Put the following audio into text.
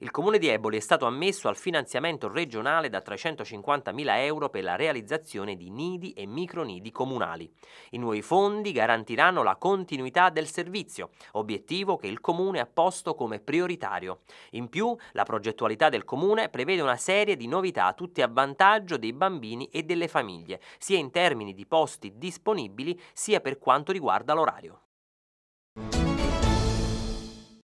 Il comune di Eboli è stato ammesso al finanziamento regionale da 350.000 euro per la realizzazione di nidi e micronidi comunali. I nuovi fondi garantiranno la continuità del servizio, obiettivo che il comune ha posto come prioritario. In più, la progettualità del comune prevede una serie di novità tutte a vantaggio dei bambini e delle famiglie, sia in termini di posti disponibili sia per quanto riguarda l'orario.